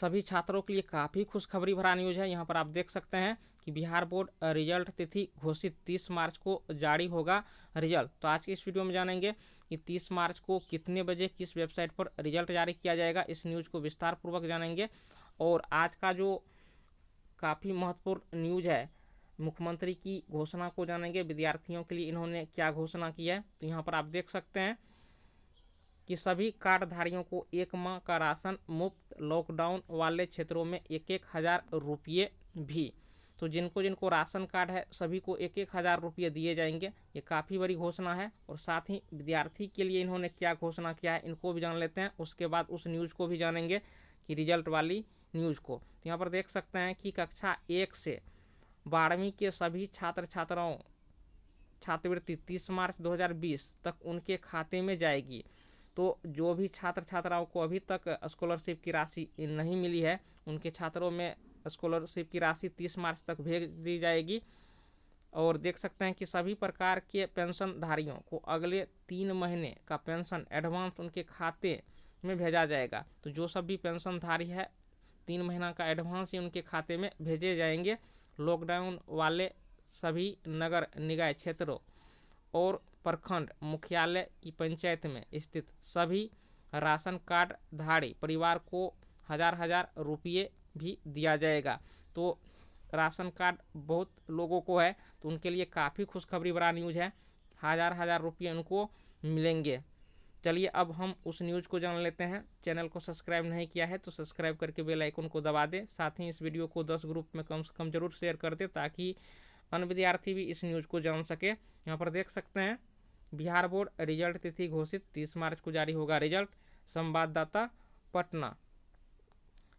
सभी छात्रों के लिए काफ़ी खुशखबरी भरा न्यूज़ है यहाँ पर आप देख सकते हैं कि बिहार बोर्ड रिजल्ट तिथि घोषित 30 मार्च को जारी होगा रिजल्ट तो आज के इस वीडियो में जानेंगे कि 30 मार्च को कितने बजे किस वेबसाइट पर रिजल्ट जारी किया जाएगा इस न्यूज़ को विस्तारपूर्वक जानेंगे और आज का जो काफ़ी महत्वपूर्ण न्यूज़ है मुख्यमंत्री की घोषणा को जानेंगे विद्यार्थियों के लिए इन्होंने क्या घोषणा की है तो यहाँ पर आप देख सकते हैं कि सभी कार्डधारियों को एक माह का राशन मुफ्त लॉकडाउन वाले क्षेत्रों में एक एक हज़ार रुपये भी तो जिनको जिनको राशन कार्ड है सभी को एक एक हज़ार रुपये दिए जाएंगे ये काफ़ी बड़ी घोषणा है और साथ ही विद्यार्थी के लिए इन्होंने क्या घोषणा किया है इनको भी जान लेते हैं उसके बाद उस न्यूज़ को भी जानेंगे कि रिजल्ट वाली न्यूज़ को तो यहाँ पर देख सकते हैं कि कक्षा एक से बारहवीं के सभी छात्र छात्राओं छात्रवृत्ति तीस मार्च दो तक उनके खाते में जाएगी तो जो भी छात्र छात्राओं को अभी तक स्कॉलरशिप की राशि नहीं मिली है उनके छात्रों में स्कॉलरशिप की राशि तीस मार्च तक भेज दी जाएगी और देख सकते हैं कि सभी प्रकार के पेंशनधारियों को अगले तीन महीने का पेंशन एडवांस उनके खाते में भेजा जाएगा तो जो सब भी पेंशनधारी है तीन महीना का एडवांस ही उनके खाते में भेजे जाएंगे लॉकडाउन वाले सभी नगर निकाय क्षेत्रों और प्रखंड मुख्यालय की पंचायत में स्थित सभी राशन कार्ड धारी परिवार को हज़ार हज़ार रुपये भी दिया जाएगा तो राशन कार्ड बहुत लोगों को है तो उनके लिए काफ़ी खुशखबरी बड़ा न्यूज़ है हज़ार हज़ार रुपये उनको मिलेंगे चलिए अब हम उस न्यूज़ को जान लेते हैं चैनल को सब्सक्राइब नहीं किया है तो सब्सक्राइब करके बेल आइकन को दबा दें साथ ही इस वीडियो को दस ग्रुप में कम से कम जरूर शेयर कर दें ताकि अन्य विद्यार्थी भी इस न्यूज़ को जान सके यहाँ पर देख सकते हैं बिहार बोर्ड रिजल्ट तिथि घोषित तीस मार्च को जारी होगा रिजल्ट संवाददाता पटना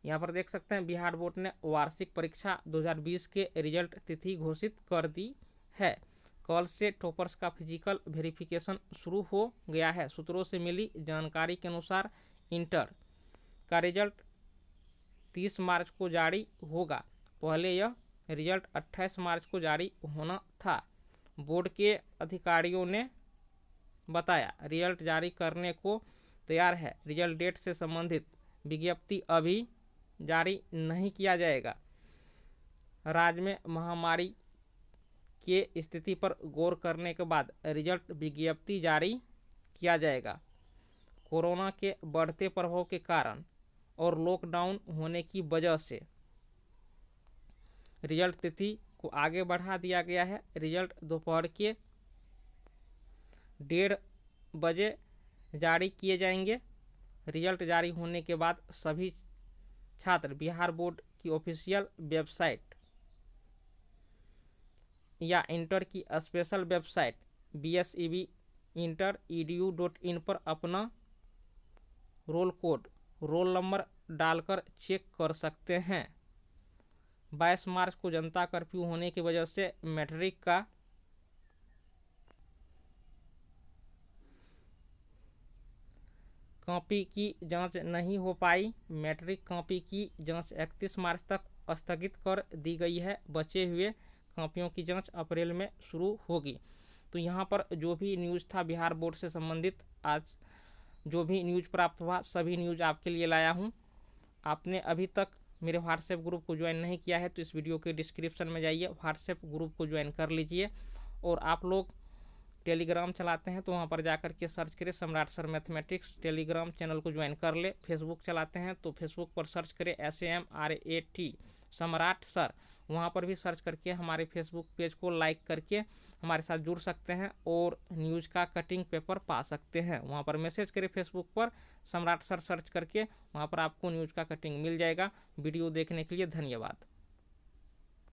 यहाँ पर देख सकते हैं बिहार बोर्ड ने वार्षिक परीक्षा 2020 के रिजल्ट तिथि घोषित कर दी है कल से टॉपर्स का फिजिकल वेरिफिकेशन शुरू हो गया है सूत्रों से मिली जानकारी के अनुसार इंटर का रिजल्ट 30 मार्च को जारी होगा पहले यह रिजल्ट 28 मार्च को जारी होना था बोर्ड के अधिकारियों ने बताया रिजल्ट जारी करने को तैयार है रिजल्ट डेट से संबंधित विज्ञप्ति अभी जारी नहीं किया जाएगा राज्य में महामारी के स्थिति पर गौर करने के बाद रिजल्ट विज्ञप्ति जारी किया जाएगा कोरोना के बढ़ते प्रभाव के कारण और लॉकडाउन होने की वजह से रिजल्ट तिथि को आगे बढ़ा दिया गया है रिजल्ट दोपहर के डेढ़ बजे जारी किए जाएंगे रिजल्ट जारी होने के बाद सभी छात्र बिहार बोर्ड की ऑफिशियल वेबसाइट या इंटर की special website B S E B inter E D U dot in पर अपना रोल कोड रोल नंबर डालकर चेक कर सकते हैं बाईस मार्च को जनता कर्फ्यू होने की वजह से मैट्रिक का कॉपी की जांच नहीं हो पाई मैट्रिक कॉपी की जांच 31 मार्च तक स्थगित कर दी गई है बचे हुए कॉपियों की जांच अप्रैल में शुरू होगी तो यहाँ पर जो भी न्यूज़ था बिहार बोर्ड से संबंधित आज जो भी न्यूज़ प्राप्त हुआ सभी न्यूज़ आपके लिए लाया हूँ आपने अभी तक मेरे व्हाट्सएप ग्रुप को ज्वाइन नहीं किया है तो इस वीडियो के डिस्क्रिप्शन में जाइए व्हाट्सएप ग्रुप को ज्वाइन कर लीजिए और आप लोग टेलीग्राम चलाते हैं तो वहाँ पर जा कर के सर्च करें Samrat sir mathematics Telegram channel को ज्वाइन कर ले फेसबुक चलाते हैं तो फेसबुक पर सर्च करें S M R A T Samrat sir वहाँ पर भी सर्च करके हमारे फेसबुक पेज को लाइक करके हमारे साथ जुड़ सकते हैं और न्यूज़ का कटिंग पेपर पा सकते हैं वहाँ पर मैसेज करें फेसबुक पर सम्राट सर सर्च करके वहाँ पर आपको न्यूज़ का कटिंग मिल जाएगा वीडियो देखने के लिए धन्यवाद